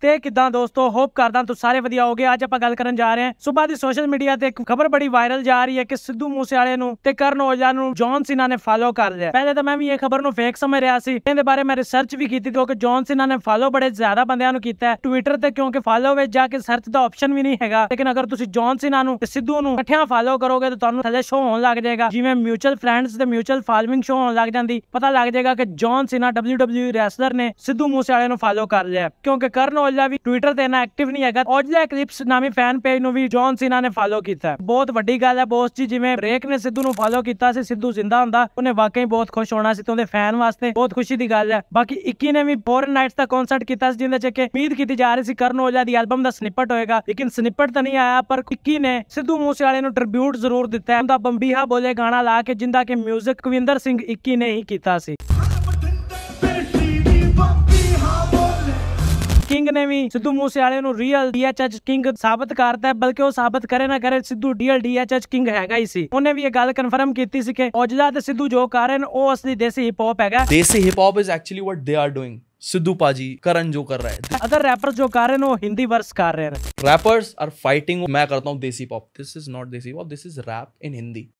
ਤੇ ਕਿਦਾਂ ਦੋਸਤੋ ਹੋਪ ਕਰਦਾ ਤੁਸੀਂ ਸਾਰੇ ਵਧੀਆ ਹੋਗੇ ਅੱਜ ਆਪਾਂ ਗੱਲ ਕਰਨ ਜਾ ਰਹੇ ਹਾਂ ਸਵੇਰ ਦੀ ਸੋਸ਼ਲ ਮੀਡੀਆ ਤੇ ਇੱਕ ਖਬਰ ਬੜੀ ਵਾਇਰਲ ਜਾ ਰਹੀ ਹੈ ਕਿ ਸਿੱਧੂ ਮੂਸੇ ਵਾਲੇ ਨੂੰ ਤੇ ਕਰਨ ਔਜਲਾ ਨੂੰ ਜੌਨ ਸਿਨਾ ਨੇ ਫਾਲੋ ਕਰ ਲਿਆ ਪਹਿਲੇ ਤਾਂ ਮੈਂ ਵੀ ਇਹ ਖਬਰ ਨੂੰ ਫੇਕ ਸਮਝ ਰਿਹਾ ਸੀ ਇਹਦੇ ਬਾਰੇ ਮੈਂ ਰਿਸਰਚ ਵੀ ਕੀਤੀ ਕਿਉਂਕਿ ਜੌਨ ਸਿਨਾ ਨੇ ਫਾਲੋ ਬੜੇ ਜ਼ਿਆਦਾ ਬੰਦਿਆਂ ਨੂੰ ਕੀਤਾ ਹੈ ਟਵਿੱਟਰ ਤੇ ਕਿਉਂਕਿ ਫਾਲੋ ਵਿੱਚ ਜਾ ਕੇ ਸਰਚ ਦਾ ਆਪਸ਼ਨ ਵੀ ਨਹੀਂ ਹੈਗਾ ਲੇਕਿਨ ਅਗਰ ਤੁਸੀਂ ਜੌਨ ਸਿਨਾ ਨੂੰ ਤੇ ਸਿੱਧੂ ਨੂੰ ਇਕੱਠਿਆਂ ਫਾਲੋ ਕਰੋਗੇ ਤਾਂ ਤੁਹਾਨੂੰ ਥੱਲੇ ਸ਼ੋਅ ਹੋਣ ਲੱਗ ਜਾਏਗਾ ਜਿਵੇਂ ਮਿਊਚੁਅਲ ਫਰੈਂਡਸ ਤੇ ਮਿਊਚੁਅਲ ਫਾਲੋਇੰਗ ਸ਼ੋਅ ਹੋਣ ਲੱਗ ਜਾਂਦੀ ਪਤਾ ਲੱਗ ਜਾਏਗਾ ਕਿ ਜੌਨ ਸਿਨਾ WWE ਰੈਸਲਰ ਨੇ ਸਿੱਧੂ ਵਾਲੇ ਨੂੰ ਫਾਲੋ ਕਰ ਲਿਆ ਕਿਉਂਕਿ ਕਰਨ ਓਜਲਾ ਵੀ ਟਵਿੱਟਰ ਤੇ ਨਾ ਐਕਟਿਵ ਨਹੀਂ ਹੈਗਾ ਓਜਲਾ ਕ੍ਰਿਪਸ ਨਾਮੀ ਫੈਨ ਪੇਜ ਨੂੰ ਵੀ ਜੌਨ ਸੀਨਾ ਨੇ ਫਾਲੋ ਕੀਤਾ ਬਹੁਤ ਵੱਡੀ ਗੱਲ ਹੈ ਬੋਸ ਜੀ ਜਿਵੇਂ ਰੇਕ ਨੇ ਸਿੱਧੂ ਨੂੰ ਫਾਲੋ ਕੀਤਾ ਸੀ ਸਿੱਧੂ ਜ਼ਿੰਦਾ ਹੁੰਦਾ ਉਹਨੇ ਵਾਕਈ ਬਹੁਤ ਖੁਸ਼ ਹੋਣਾ ਸੀ ਤੇ ਉਹਦੇ ਫੈਨ ਵਾਸਤੇ ਬਹੁਤ ਖੁਸ਼ੀ ਦੀ ਗੱਲ ਹੈ ਬਾਕੀ 21 ਨੇ ਵੀ ਫੋਰਨ ਨਾਈਟਸ ਦਾ ਕਨਸਰਟ ਕੀਤਾ ਸੀ ਜਿੰਦੇ ਚ ਕਿ ਉਮੀਦ ਕੀਤੀ ਜਾ ਰਹੀ ਸੀ ਕਰਨ ਓਜਲਾ ਦੀ ਐਲਬਮ ਦਾ ਸਨਿਪਟ ਹੋਏਗਾ ਲੇਕਿਨ ਸਨਿਪਟ ਤਾਂ ਨਹੀਂ ਆਇਆ ਪਰ 21 ਨੇ ਸਿੱਧੂ ਮੂਸੇਵਾਲੇ ਨੂੰ ਟ੍ਰਿਬਿਊਟ ਜ਼ਰੂਰ ਦਿੱਤਾ ਹੈ ਉਹਦਾ ਬੰਬੀਹਾ ਬੋਲੇ ਗਾਣਾ ਲਾ ਕੇ ਜਿੰਦਾ ਕਿ ਮਿਊਜ਼ਿਕ ਕਵਿੰਦਰ ਸਿੰਘ 21 ਨੇ ਹੀ ਕੀਤਾ ਸੀ ਕਿੰਗ ਨੇ ਵੀ ਸਿੱਧੂ ਮੂਸੇਵਾਲੇ ਨੂੰ ਰੀਅਲ ਡੀਐਚਐਚ ਕਿੰਗ ਸਾਬਤ ਕਰਤਾ ਬਲਕਿ ਉਹ ਸਾਬਤ ਕਰੇ ਨਾ ਕਰੇ ਸਿੱਧੂ ਡੀਐਲ ਡੀਐਚਐਚ ਕਿੰਗ ਹੈਗਾ ਹੀ ਸੀ ਉਹਨੇ ਵੀ ਇਹ ਗੱਲ ਕਨਫਰਮ ਕੀਤੀ ਸੀ ਕਿ ਔਜਲਾ ਤੇ ਸਿੱਧੂ ਜੋ ਕਰ ਰਹੇ ਨੇ ਉਹ ਅਸਲੀ ਦੇਸੀ ਹਿਪ ਹੌਪ ਹੈਗਾ desi hip hop is actually what they are doing Sidhu पाजी करण जो कर रहे हैं अदर रैपर्स जो कर रहे हैं वो हिंदी वर्स कर रहे हैं रैपर्स आर फाइटिंग मैं करता हूँ desi pop this is not desi pop this is rap in Hindi